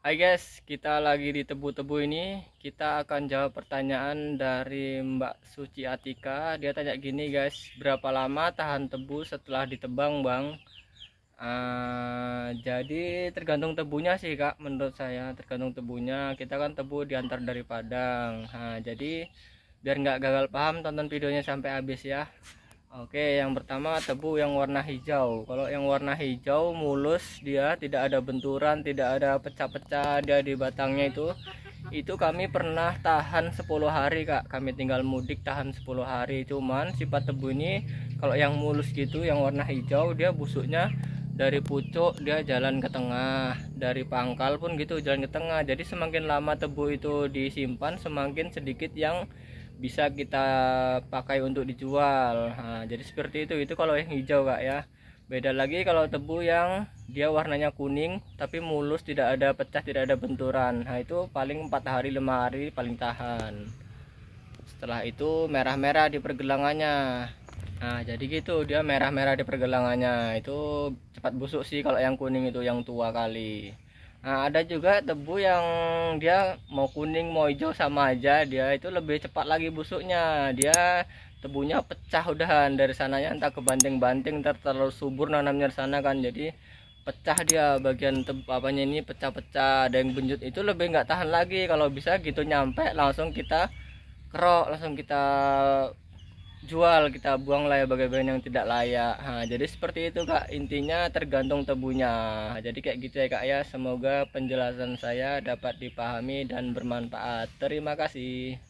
Hai guys, kita lagi di tebu-tebu ini. Kita akan jawab pertanyaan dari Mbak Suci Atika. Dia tanya gini guys, berapa lama tahan tebu setelah ditebang bang? Uh, jadi tergantung tebunya sih kak, menurut saya tergantung tebunya. Kita kan tebu diantar dari Padang. Nah, jadi biar nggak gagal paham, tonton videonya sampai habis ya. Oke, yang pertama tebu yang warna hijau. Kalau yang warna hijau mulus dia tidak ada benturan, tidak ada pecah-pecah dia di batangnya itu. Itu kami pernah tahan 10 hari, Kak. Kami tinggal mudik tahan 10 hari. Cuman sifat tebu ini kalau yang mulus gitu, yang warna hijau dia busuknya dari pucuk dia jalan ke tengah, dari pangkal pun gitu jalan ke tengah. Jadi semakin lama tebu itu disimpan, semakin sedikit yang bisa kita pakai untuk dijual nah, jadi seperti itu itu kalau yang hijau kak ya beda lagi kalau tebu yang dia warnanya kuning tapi mulus tidak ada pecah tidak ada benturan nah itu paling empat hari lima hari paling tahan setelah itu merah-merah di pergelangannya nah jadi gitu dia merah-merah di pergelangannya itu cepat busuk sih kalau yang kuning itu yang tua kali Nah, ada juga tebu yang dia mau kuning mau hijau sama aja dia itu lebih cepat lagi busuknya dia tebunya pecah udahan dari sananya entah kebanting-banting ntar terlalu subur nanamnya di sana kan jadi pecah dia bagian tebu apanya ini pecah-pecah ada yang benjut itu lebih nggak tahan lagi kalau bisa gitu nyampe langsung kita kerok langsung kita jual kita buang lah ya bagian yang tidak layak ha, jadi seperti itu kak intinya tergantung tebunya jadi kayak gitu ya kak ya semoga penjelasan saya dapat dipahami dan bermanfaat terima kasih